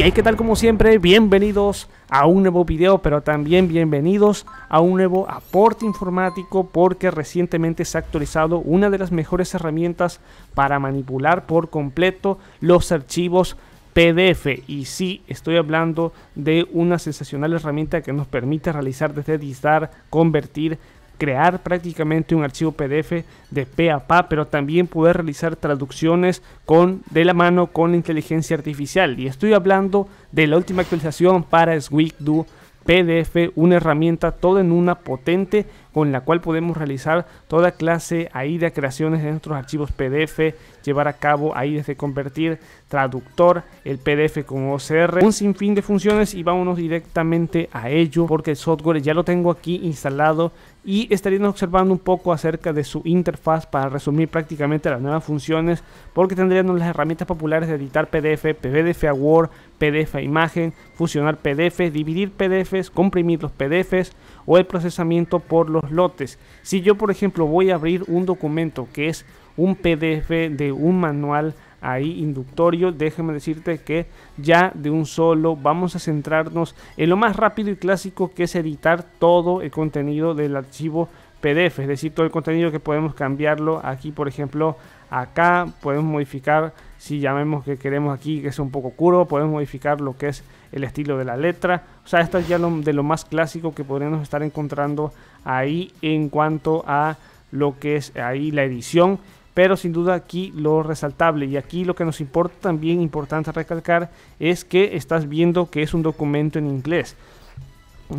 Y hay que tal como siempre, bienvenidos a un nuevo video, pero también bienvenidos a un nuevo aporte informático porque recientemente se ha actualizado una de las mejores herramientas para manipular por completo los archivos PDF y sí estoy hablando de una sensacional herramienta que nos permite realizar desde editar, convertir, crear prácticamente un archivo PDF de pe a pa, pero también poder realizar traducciones con, de la mano con inteligencia artificial. Y estoy hablando de la última actualización para Do PDF, una herramienta toda en una potente con la cual podemos realizar toda clase ahí de creaciones de nuestros archivos PDF, llevar a cabo ahí desde convertir, traductor, el PDF con OCR, un sinfín de funciones y vámonos directamente a ello porque el software ya lo tengo aquí instalado y estaríamos observando un poco acerca de su interfaz para resumir prácticamente las nuevas funciones porque tendríamos las herramientas populares de editar PDF, PDF a Word, PDF a imagen, fusionar pdf dividir PDFs, comprimir los PDFs o el procesamiento por los lotes. Si yo, por ejemplo, voy a abrir un documento que es un PDF de un manual ahí inductorio, déjeme decirte que ya de un solo vamos a centrarnos en lo más rápido y clásico que es editar todo el contenido del archivo PDF, es decir, todo el contenido que podemos cambiarlo aquí, por ejemplo, acá podemos modificar si llamemos que queremos aquí que es un poco curvo, podemos modificar lo que es el estilo de la letra. O sea, esto es ya de lo más clásico que podríamos estar encontrando ahí en cuanto a lo que es ahí la edición. Pero sin duda aquí lo resaltable y aquí lo que nos importa también, importante recalcar, es que estás viendo que es un documento en inglés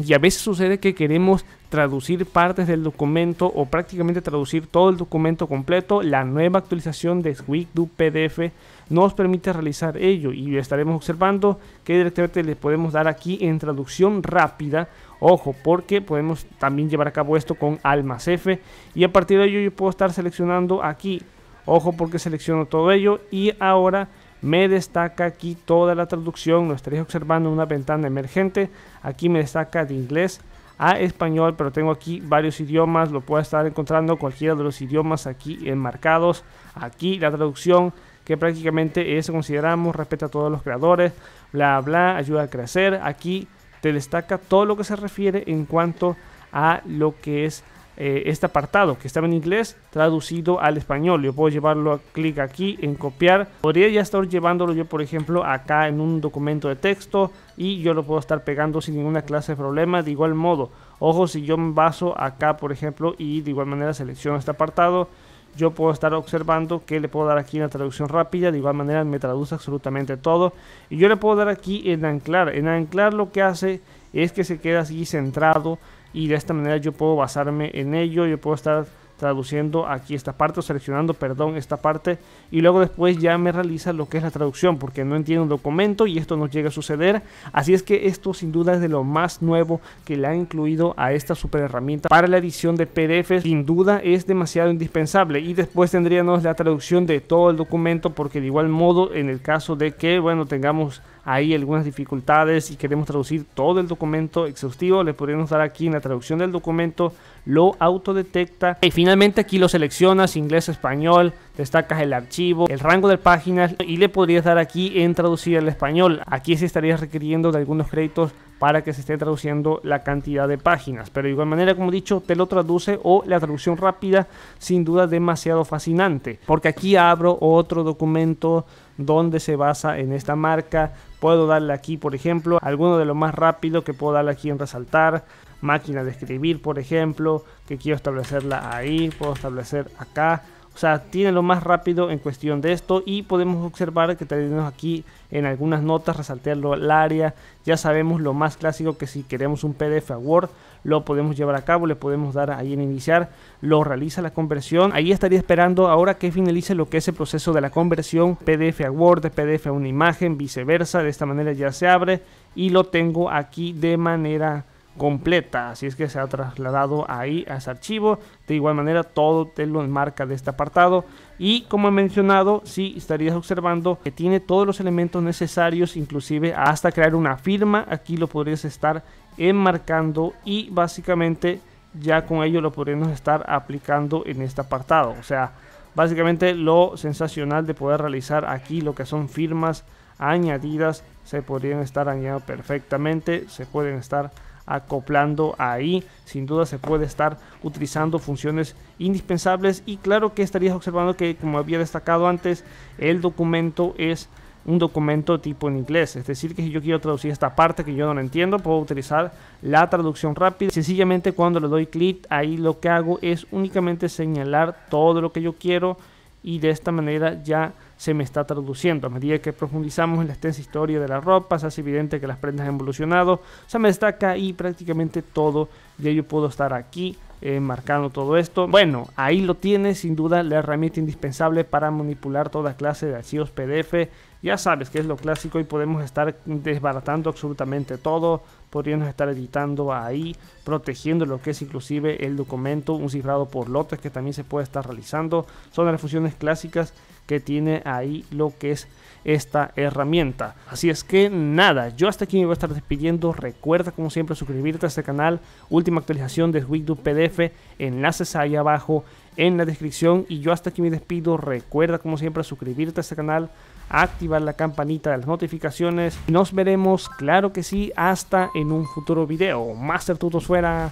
y a veces sucede que queremos traducir partes del documento o prácticamente traducir todo el documento completo, la nueva actualización de WikiDo PDF nos permite realizar ello y estaremos observando que directamente le podemos dar aquí en traducción rápida, ojo, porque podemos también llevar a cabo esto con Almas F y a partir de ello yo puedo estar seleccionando aquí, ojo porque selecciono todo ello y ahora me destaca aquí toda la traducción, lo estaréis observando en una ventana emergente. Aquí me destaca de inglés a español, pero tengo aquí varios idiomas, lo puedo estar encontrando cualquiera de los idiomas aquí enmarcados. Aquí la traducción que prácticamente eso consideramos respeta a todos los creadores, bla bla, ayuda a crecer. Aquí te destaca todo lo que se refiere en cuanto a lo que es eh, este apartado que estaba en inglés traducido al español. Yo puedo llevarlo a clic aquí en copiar. Podría ya estar llevándolo yo, por ejemplo, acá en un documento de texto y yo lo puedo estar pegando sin ninguna clase de problema. De igual modo, ojo, si yo me baso acá, por ejemplo, y de igual manera selecciono este apartado, yo puedo estar observando que le puedo dar aquí una traducción rápida, de igual manera me traduce absolutamente todo. Y yo le puedo dar aquí en anclar. En anclar lo que hace es que se queda así centrado y de esta manera yo puedo basarme en ello, yo puedo estar traduciendo aquí esta parte o seleccionando, perdón, esta parte y luego después ya me realiza lo que es la traducción porque no entiendo un documento y esto nos llega a suceder. Así es que esto sin duda es de lo más nuevo que le ha incluido a esta super herramienta para la edición de PDF. Sin duda es demasiado indispensable y después tendríamos la traducción de todo el documento porque de igual modo en el caso de que, bueno, tengamos hay algunas dificultades y queremos traducir todo el documento exhaustivo, le podríamos dar aquí en la traducción del documento, lo autodetecta y finalmente aquí lo seleccionas, inglés, español, destacas el archivo, el rango de páginas y le podrías dar aquí en traducir al español. Aquí se estaría requiriendo de algunos créditos para que se esté traduciendo la cantidad de páginas. Pero de igual manera, como he dicho, te lo traduce o la traducción rápida, sin duda demasiado fascinante. Porque aquí abro otro documento donde se basa en esta marca. Puedo darle aquí, por ejemplo, alguno de lo más rápido que puedo darle aquí en resaltar. Máquina de escribir, por ejemplo, que quiero establecerla ahí, puedo establecer acá o sea, tiene lo más rápido en cuestión de esto y podemos observar que tenemos aquí en algunas notas resaltarlo el área. Ya sabemos lo más clásico que si queremos un PDF a Word lo podemos llevar a cabo, le podemos dar ahí en iniciar, lo realiza la conversión. Ahí estaría esperando ahora que finalice lo que es el proceso de la conversión PDF a Word, PDF a una imagen, viceversa. De esta manera ya se abre y lo tengo aquí de manera completa. Así es que se ha trasladado ahí a ese archivo. De igual manera, todo te lo enmarca de este apartado. Y como he mencionado, si estarías observando que tiene todos los elementos necesarios, inclusive hasta crear una firma. Aquí lo podrías estar enmarcando y básicamente ya con ello lo podríamos estar aplicando en este apartado. O sea, básicamente lo sensacional de poder realizar aquí lo que son firmas añadidas se podrían estar añadiendo perfectamente, se pueden estar acoplando ahí. Sin duda se puede estar utilizando funciones indispensables y claro que estarías observando que como había destacado antes, el documento es un documento tipo en inglés. Es decir, que si yo quiero traducir esta parte que yo no entiendo, puedo utilizar la traducción rápida. Sencillamente cuando le doy clic, ahí lo que hago es únicamente señalar todo lo que yo quiero y de esta manera ya se me está traduciendo. A medida que profundizamos en la extensa historia de la ropa, se hace evidente que las prendas han evolucionado. Se me destaca ahí prácticamente todo. Ya yo puedo estar aquí eh, marcando todo esto. Bueno, ahí lo tiene. sin duda, la herramienta indispensable para manipular toda clase de archivos PDF. Ya sabes que es lo clásico y podemos estar desbaratando absolutamente todo. Podríamos estar editando ahí, protegiendo lo que es inclusive el documento, un cifrado por lotes que también se puede estar realizando. Son las funciones clásicas que tiene ahí lo que es esta herramienta. Así es que nada, yo hasta aquí me voy a estar despidiendo. Recuerda como siempre suscribirte a este canal. Última actualización de Wigdu PDF, enlaces ahí abajo en la descripción. Y yo hasta aquí me despido. Recuerda como siempre suscribirte a este canal, activar la campanita de las notificaciones. Nos veremos, claro que sí, hasta en un futuro video. Master Tutos fuera.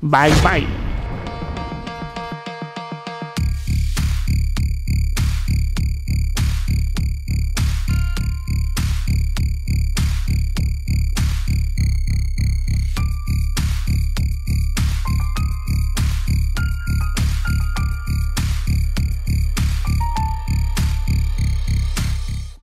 Bye bye.